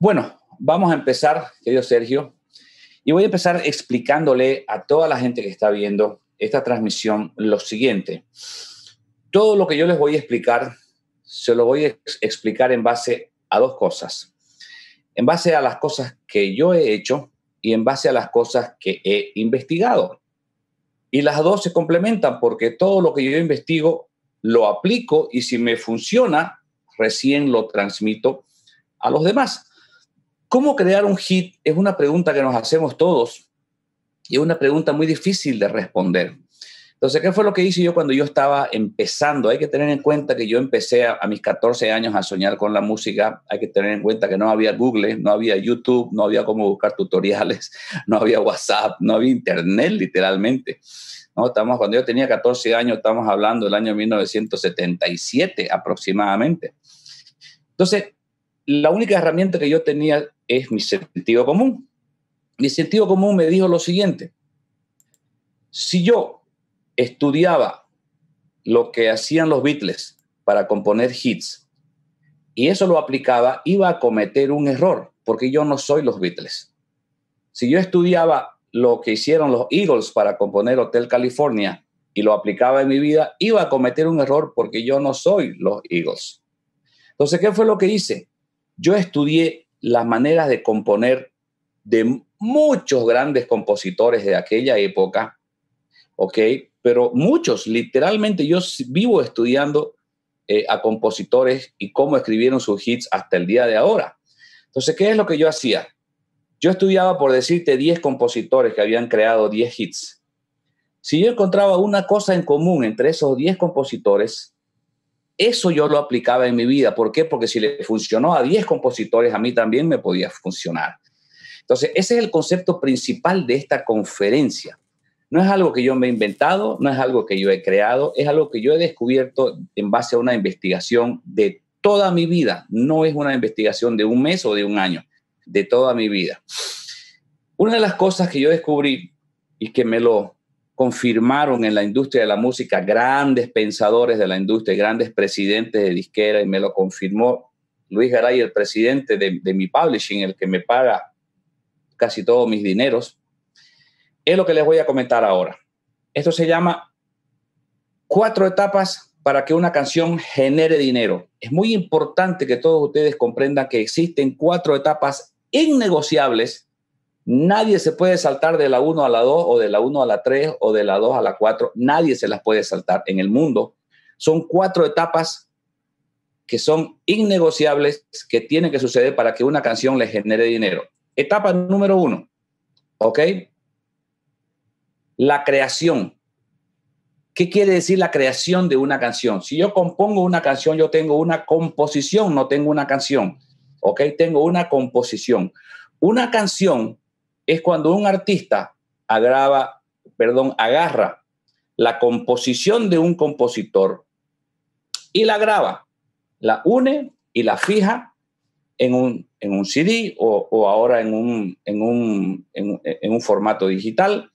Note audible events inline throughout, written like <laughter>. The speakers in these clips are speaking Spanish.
Bueno, vamos a empezar, querido Sergio, y voy a empezar explicándole a toda la gente que está viendo esta transmisión lo siguiente. Todo lo que yo les voy a explicar, se lo voy a explicar en base a dos cosas. En base a las cosas que yo he hecho y en base a las cosas que he investigado. Y las dos se complementan porque todo lo que yo investigo lo aplico y si me funciona, recién lo transmito a los demás. ¿Cómo crear un hit? Es una pregunta que nos hacemos todos y es una pregunta muy difícil de responder. Entonces, ¿qué fue lo que hice yo cuando yo estaba empezando? Hay que tener en cuenta que yo empecé a, mis 14 años a soñar con la música. Hay que tener en cuenta que no había Google, no había YouTube, no había cómo buscar tutoriales, <laughs> no había WhatsApp, no había Internet, literalmente. No, estamos, cuando yo tenía 14 años, estamos hablando del año 1977 aproximadamente. Entonces, la única herramienta que yo tenía es mi sentido común. Mi sentido común me dijo lo siguiente. Si yo estudiaba lo que hacían los Beatles para componer hits y eso lo aplicaba, iba a cometer un error, porque yo no soy los Beatles. Si yo estudiaba lo que hicieron los Eagles para componer Hotel California y lo aplicaba en mi vida, iba a cometer un error porque yo no soy los Eagles. Entonces, ¿qué fue lo que hice? Yo estudié las maneras de componer de muchos grandes compositores de aquella época, ¿ok? Pero muchos, literalmente yo vivo estudiando eh, a compositores y cómo escribieron sus hits hasta el día de ahora. Entonces, ¿qué es lo que yo hacía? Yo estudiaba, por decirte, 10 compositores que habían creado 10 hits. Si yo encontraba una cosa en común entre esos 10 compositores, eso yo lo aplicaba en mi vida. ¿Por qué? Porque si le funcionó a 10 compositores, a mí también me podía funcionar. Entonces, ese es el concepto principal de esta conferencia. No es algo que yo me he inventado, no es algo que yo he creado, es algo que yo he descubierto en base a una investigación de toda mi vida. No es una investigación de un mes o de un año, de toda mi vida. Una de las cosas que yo descubrí y que me lo confirmaron en la industria de la música grandes pensadores de la industria, grandes presidentes de disquera, y me lo confirmó Luis Garay, el presidente de, mi publishing, el que me paga casi todos mis dineros, es lo que les voy a comentar ahora. Esto se llama cuatro etapas para que una canción genere dinero. Es muy importante que todos ustedes comprendan que existen cuatro etapas innegociables Nadie se puede saltar de la 1 a la 2 o de la 1 a la 3 o de la 2 a la 4. Nadie se las puede saltar en el mundo. Son cuatro etapas que son innegociables, que tienen que suceder para que una canción le genere dinero. Etapa número uno, ¿ok? La creación. ¿Qué quiere decir la creación de una canción? Si yo compongo una canción, yo tengo una composición, no tengo una canción. ¿Ok? Tengo una composición. Una canción es cuando un artista agrava, perdón, agarra la composición de un compositor y la graba, la une y la fija en un, CD o, ahora en un, en un formato digital,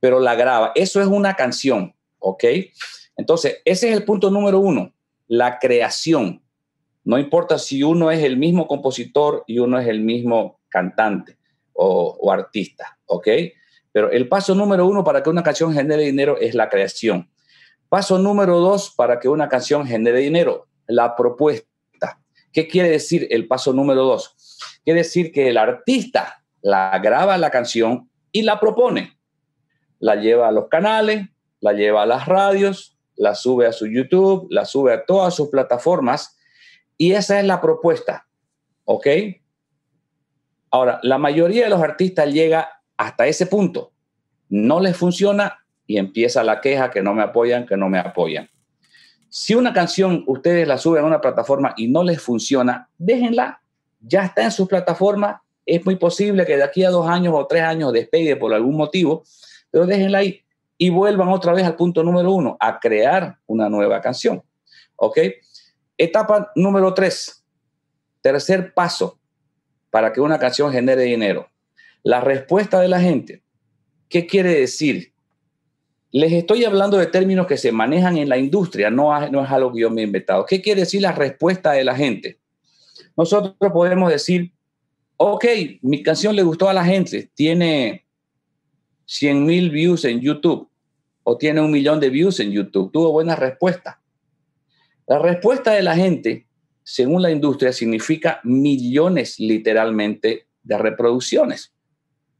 pero la graba. Eso es una canción, ¿ok? Entonces, ese es el punto número uno, la creación. No importa si uno es el mismo compositor y uno es el mismo cantante o, artista, ¿ok? Pero el paso número uno para que una canción genere dinero es la creación. Paso número dos para que una canción genere dinero, la propuesta. ¿Qué quiere decir el paso número dos? Quiere decir que el artista la graba la canción y la propone. La lleva a los canales, la lleva a las radios, la sube a su YouTube, la sube a todas sus plataformas y esa es la propuesta. ¿Ok? Ahora, la mayoría de los artistas llega hasta ese punto. No les funciona y empieza la queja que no me apoyan, que no me apoyan. Si una canción ustedes la suben a una plataforma y no les funciona, déjenla. Ya está en sus plataformas. Es muy posible que de aquí a dos años o tres años despegue por algún motivo, pero déjenla ahí y vuelvan otra vez al punto número uno, a crear una nueva canción. ¿Ok? Etapa número tres. Tercer paso, para que una canción genere dinero. La respuesta de la gente, ¿qué quiere decir? Les estoy hablando de términos que se manejan en la industria, no, es algo que yo me he inventado. ¿Qué quiere decir la respuesta de la gente? Nosotros podemos decir, ok, mi canción le gustó a la gente, tiene 100 mil views en YouTube o tiene un millón de views en YouTube, tuvo buena respuesta. La respuesta de la gente según la industria, significa millones literalmente de reproducciones.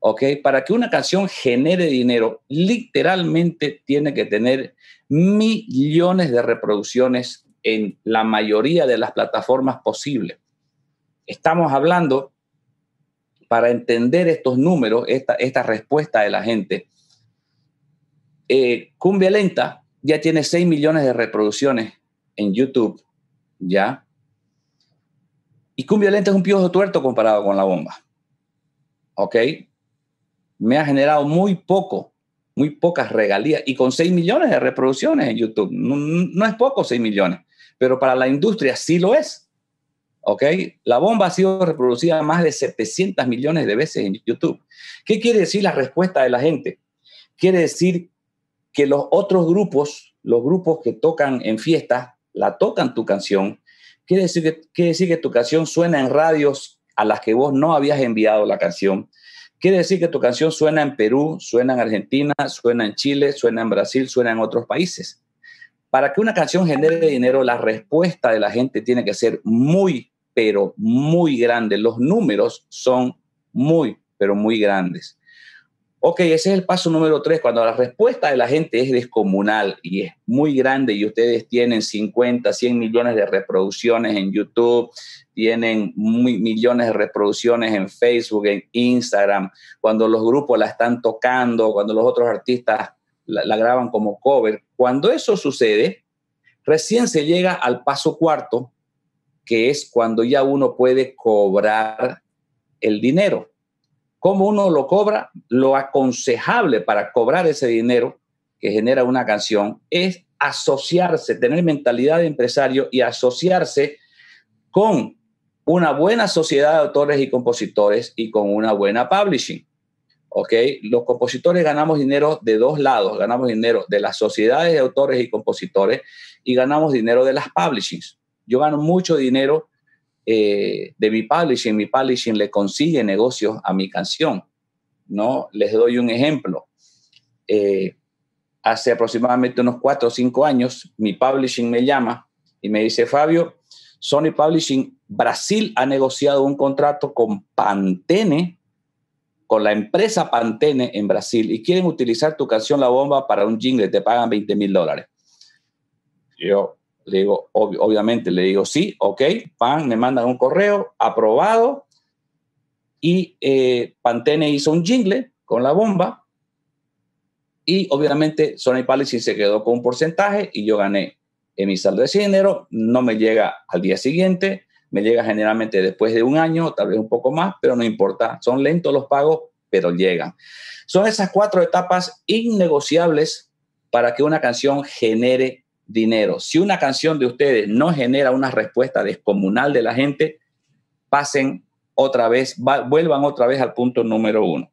¿Ok? Para que una canción genere dinero, literalmente tiene que tener millones de reproducciones en la mayoría de las plataformas posibles. Estamos hablando, para entender estos números, esta, respuesta de la gente, eh, Cumbia Lenta ya tiene 6 millones de reproducciones en YouTube, ¿ya? Y que un es un piojo tuerto comparado con la bomba. ¿Ok? Me ha generado muy poco, muy pocas regalías. Y con 6 millones de reproducciones en YouTube. No, es poco 6 millones, pero para la industria sí lo es. ¿Ok? La bomba ha sido reproducida más de 700 millones de veces en YouTube. ¿Qué quiere decir la respuesta de la gente? Quiere decir que los otros grupos, los grupos que tocan en fiestas, la tocan tu canción, Quiere decir, que, tu canción suena en radios a las que vos no habías enviado la canción. Quiere decir que tu canción suena en Perú, suena en Argentina, suena en Chile, suena en Brasil, suena en otros países. Para que una canción genere dinero, la respuesta de la gente tiene que ser muy, pero muy grande. Los números son muy, pero muy grandes. Ok, ese es el paso número tres. Cuando la respuesta de la gente es descomunal y es muy grande y ustedes tienen 50, 100 millones de reproducciones en YouTube, tienen muy, millones de reproducciones en Facebook, en Instagram, cuando los grupos la están tocando, cuando los otros artistas la, la graban como cover. Cuando eso sucede, recién se llega al paso cuarto, que es cuando ya uno puede cobrar el dinero cómo uno lo cobra, lo aconsejable para cobrar ese dinero que genera una canción es asociarse, tener mentalidad de empresario y asociarse con una buena sociedad de autores y compositores y con una buena publishing. ¿Ok? Los compositores ganamos dinero de dos lados. Ganamos dinero de las sociedades de autores y compositores y ganamos dinero de las publishings. Yo gano mucho dinero eh, de mi publishing, mi publishing le consigue negocios a mi canción. ¿no? Les doy un ejemplo. Eh, hace aproximadamente unos cuatro o cinco años, mi publishing me llama y me dice, Fabio, Sony Publishing Brasil ha negociado un contrato con Pantene, con la empresa Pantene en Brasil, y quieren utilizar tu canción La Bomba para un jingle, te pagan 20 mil dólares. Yo, le digo, obviamente, le digo, sí, ok, pan, me mandan un correo, aprobado. Y eh, Pantene hizo un jingle con la bomba. Y obviamente Sony Palace se quedó con un porcentaje y yo gané en mi saldo de No me llega al día siguiente, me llega generalmente después de un año, tal vez un poco más, pero no importa. Son lentos los pagos, pero llegan. Son esas cuatro etapas innegociables para que una canción genere dinero. Si una canción de ustedes no genera una respuesta descomunal de la gente, pasen otra vez, vuelvan otra vez al punto número uno.